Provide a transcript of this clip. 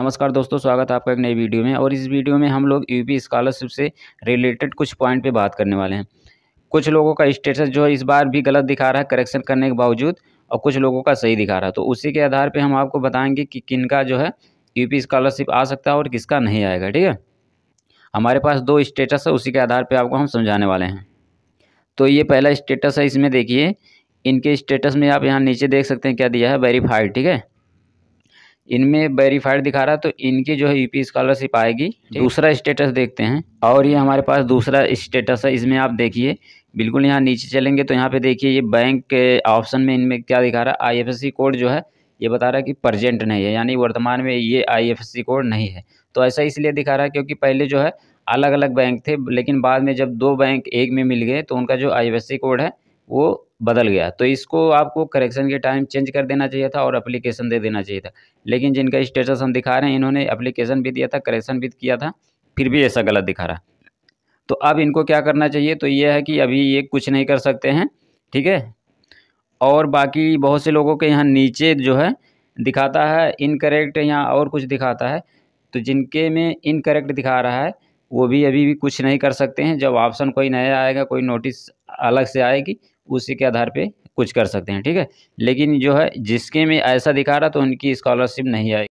नमस्कार दोस्तों स्वागत है आपका एक नई वीडियो में और इस वीडियो में हम लोग यूपी स्कॉलरशिप से रिलेटेड कुछ पॉइंट पे बात करने वाले हैं कुछ लोगों का स्टेटस जो है इस बार भी गलत दिखा रहा है करेक्शन करने के बावजूद और कुछ लोगों का सही दिखा रहा है तो उसी के आधार पर हम आपको बताएँगे कि किन का जो है यू स्कॉलरशिप आ सकता है और किसका नहीं आएगा ठीक है हमारे पास दो स्टेटस है उसी के आधार पर आपको हम समझाने वाले हैं तो ये पहला स्टेटस है इसमें देखिए इनके स्टेटस में आप यहाँ नीचे देख सकते हैं क्या दिया है वेरीफाइड ठीक है इनमें वेरीफाइड दिखा रहा है तो इनकी जो है यूपी स्कॉलरशिप आएगी दूसरा स्टेटस देखते हैं और ये हमारे पास दूसरा स्टेटस है इसमें आप देखिए बिल्कुल यहाँ नीचे चलेंगे तो यहाँ पे देखिए ये बैंक के ऑप्शन में इनमें क्या दिखा रहा है आईएफएससी कोड जो है ये बता रहा है कि प्रजेंट नहीं है यानी वर्तमान में ये आई कोड नहीं है तो ऐसा इसलिए दिखा रहा है क्योंकि पहले जो है अलग अलग बैंक थे लेकिन बाद में जब दो बैंक एक में मिल गए तो उनका जो आई कोड है वो बदल गया तो इसको आपको करेक्शन के टाइम चेंज कर देना चाहिए था और अप्लीकेशन दे देना चाहिए था लेकिन जिनका स्टेटस हम दिखा रहे हैं इन्होंने अप्लीकेशन भी दिया था करेक्शन भी किया था फिर भी ऐसा गलत दिखा रहा तो अब इनको क्या करना चाहिए तो ये है कि अभी ये कुछ नहीं कर सकते हैं ठीक है और बाकी बहुत से लोगों के यहाँ नीचे जो है दिखाता है इनकरेक्ट यहाँ और कुछ दिखाता है तो जिनके में इनकरेक्ट दिखा रहा है वो भी अभी भी कुछ नहीं कर सकते हैं जब ऑप्शन कोई नया आएगा कोई नोटिस अलग से आएगी उसी के आधार पे कुछ कर सकते हैं ठीक है लेकिन जो है जिसके में ऐसा दिखा रहा तो उनकी स्कॉलरशिप नहीं आएगी